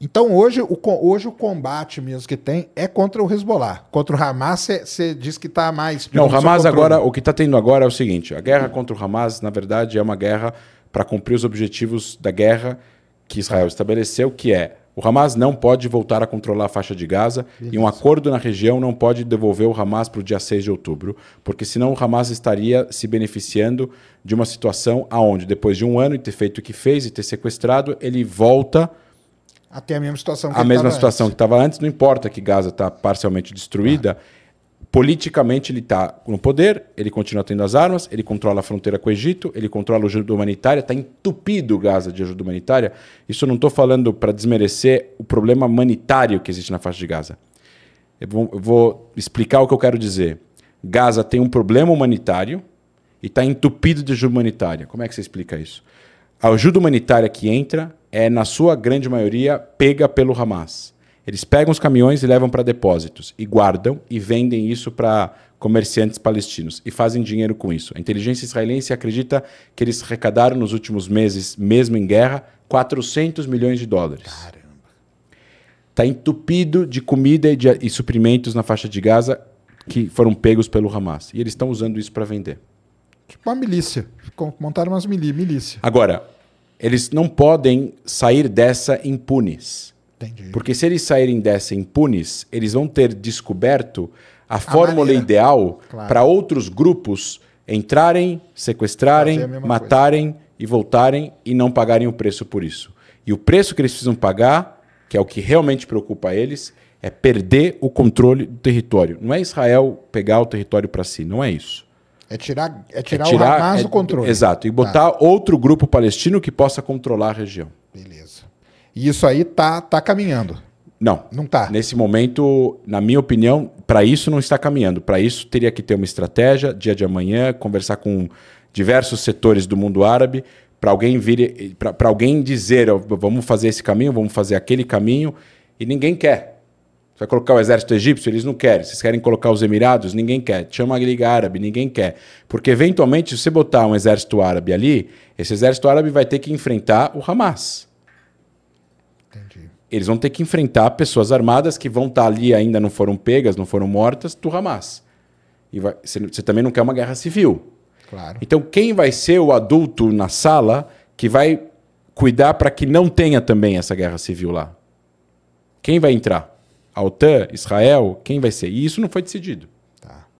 Então hoje o, hoje o combate mesmo que tem é contra o Hezbollah. Contra o Hamas você diz que está mais... Não, o Hamas agora, o que está tendo agora é o seguinte, a guerra contra o Hamas, na verdade, é uma guerra para cumprir os objetivos da guerra que Israel estabeleceu, que é o Hamas não pode voltar a controlar a faixa de Gaza e um acordo na região não pode devolver o Hamas para o dia 6 de outubro, porque senão o Hamas estaria se beneficiando de uma situação aonde, depois de um ano e ter feito o que fez e ter sequestrado, ele volta até a mesma situação que A mesma situação antes. que estava antes, não importa que Gaza está parcialmente destruída. Politicamente ele está no poder, ele continua tendo as armas, ele controla a fronteira com o Egito, ele controla a ajuda humanitária, está entupido Gaza de ajuda humanitária. Isso eu não estou falando para desmerecer o problema humanitário que existe na faixa de Gaza. Eu vou, eu vou explicar o que eu quero dizer. Gaza tem um problema humanitário e está entupido de ajuda humanitária. Como é que você explica isso? A ajuda humanitária que entra é, na sua grande maioria, pega pelo Hamas. Eles pegam os caminhões e levam para depósitos e guardam e vendem isso para comerciantes palestinos e fazem dinheiro com isso. A inteligência israelense acredita que eles arrecadaram nos últimos meses, mesmo em guerra, 400 milhões de dólares. Caramba. Está entupido de comida e, de, e suprimentos na faixa de Gaza que foram pegos pelo Hamas. E eles estão usando isso para vender. Tipo uma milícia. Montaram umas milícias. Agora, eles não podem sair dessa impunes. Entendi. Porque se eles saírem dessa impunes, eles vão ter descoberto a, a fórmula maneira. ideal claro. para outros grupos entrarem, sequestrarem, matarem coisa. e voltarem e não pagarem o preço por isso. E o preço que eles precisam pagar, que é o que realmente preocupa eles, é perder o controle do território. Não é Israel pegar o território para si, não é isso. É tirar, é tirar, é tirar o Hamas é, do controle. Exato. E tá. botar tá. outro grupo palestino que possa controlar a região. Beleza. E isso aí tá, tá caminhando. Não. Não está. Nesse momento, na minha opinião, para isso não está caminhando. Para isso teria que ter uma estratégia, dia de amanhã, conversar com diversos setores do mundo árabe, para alguém vir, para alguém dizer, vamos fazer esse caminho, vamos fazer aquele caminho, e ninguém quer. Você vai colocar o exército egípcio? Eles não querem. Vocês querem colocar os Emirados? Ninguém quer. Chama a Liga Árabe? Ninguém quer. Porque, eventualmente, se você botar um exército árabe ali, esse exército árabe vai ter que enfrentar o Hamas. Entendi. Eles vão ter que enfrentar pessoas armadas que vão estar tá ali ainda não foram pegas, não foram mortas, do Hamas. E vai, você, você também não quer uma guerra civil. Claro. Então, quem vai ser o adulto na sala que vai cuidar para que não tenha também essa guerra civil lá? Quem vai entrar? a OTAN, Israel, quem vai ser? E isso não foi decidido.